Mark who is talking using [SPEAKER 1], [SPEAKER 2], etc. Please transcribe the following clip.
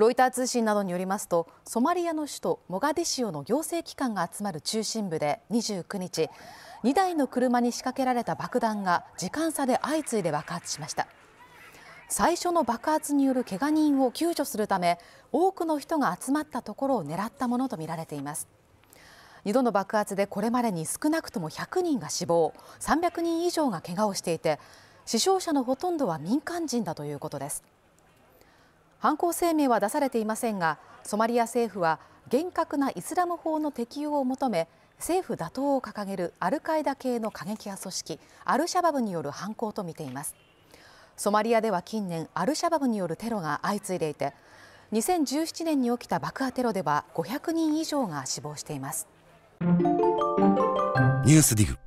[SPEAKER 1] ロイター通信などによりますとソマリアの首都モガディシオの行政機関が集まる中心部で29日2台の車に仕掛けられた爆弾が時間差で相次いで爆発しました最初の爆発によるけが人を救助するため多くの人が集まったところを狙ったものとみられています2度の爆発でこれまでに少なくとも100人が死亡300人以上が怪我をしていて死傷者のほとんどは民間人だということです犯行声明は出されていませんがソマリア政府は厳格なイスラム法の適用を求め政府打倒を掲げるアルカイダ系の過激派組織アルシャバブによる犯行とみていますソマリアでは近年アルシャバブによるテロが相次いでいて2017年に起きた爆破テロでは500人以上が死亡しています
[SPEAKER 2] ニュ
[SPEAKER 3] ースディグ